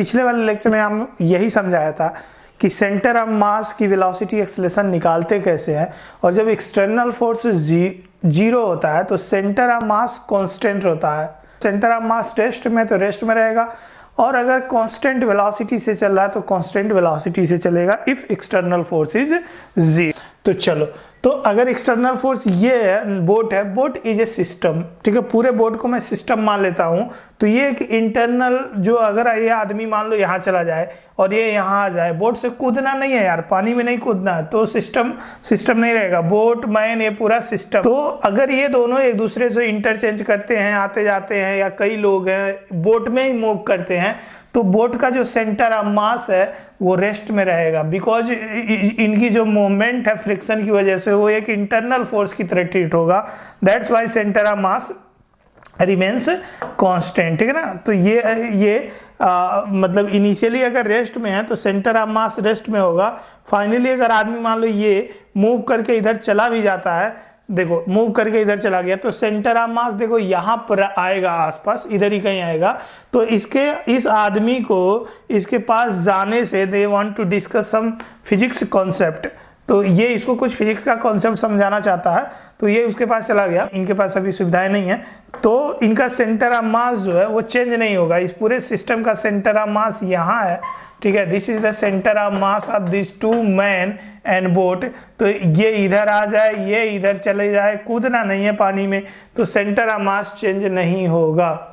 पिछले वाले लेक्चर में हम यही समझाया था कि सेंटर ऑफ मास की वेलोसिटी एक्सलेशन निकालते कैसे हैं और जब एक्सटर्नल फोर्स जी, जीरो होता है तो सेंटर ऑफ मास कांस्टेंट होता है सेंटर ऑफ मास रेस्ट में तो रेस्ट में रहेगा और अगर कांस्टेंट वेलोसिटी से चल रहा है तो कांस्टेंट वेलोसिटी से चलेगा if external force is zero तो चलो तो अगर एक्सटर्नल फोर्स ये है बोट है बोट इज ए सिस्टम ठीक है पूरे बोट को मैं सिस्टम मान लेता हूँ तो ये एक इंटरनल जो अगर ये आदमी मान लो यहाँ चला जाए और ये यहाँ आ जाए बोट से कूदना नहीं है यार पानी में नहीं कूदना है तो सिस्टम सिस्टम नहीं रहेगा बोट मैन ये पूरा सिस्टम तो अगर ये दोनों एक दूसरे से इंटरचेंज करते हैं आते जाते हैं या कई लोग हैं बोट में ही मूव करते हैं तो बोट का जो सेंटर ऑफ मास है वो रेस्ट में रहेगा बिकॉज इनकी जो मोमेंट है फ्रिक्शन की वजह से वो एक इंटरनल फोर्स की तरह ट्रीट होगा that's why centre of mass remains constant ठीक है ना तो ये ये आ, मतलब इनिशियली अगर रेस्ट में है तो सेंटर ऑफ मास रेस्ट में होगा फाइनली अगर आदमी मान लो ये मूव करके इधर चला भी जाता है देखो मूव करके इधर चला गया तो सेंटर ऑफ मास देखो यहाँ पर आएगा आसपास इधर ही कहीं आएगा तो इसके इस आदमी को इसके पास जाने से they want to discuss some physics concept तो ये इसको कुछ फिजिक्स का कॉन्सेप्ट समझाना चाहता है तो ये उसके पास चला गया इनके पास अभी सुविधाएं नहीं है तो इनका सेंटर ऑफ मास जो है वो चेंज नहीं होगा इस पूरे सिस्टम का सेंटर ऑफ मास यहाँ है ठीक है this is the centre of mass of this two man and boat तो ये इधर आ जाए ये इधर चले जाए कूदना नहीं है पानी में तो सेंटर ऑफ मास चेंज नहीं होगा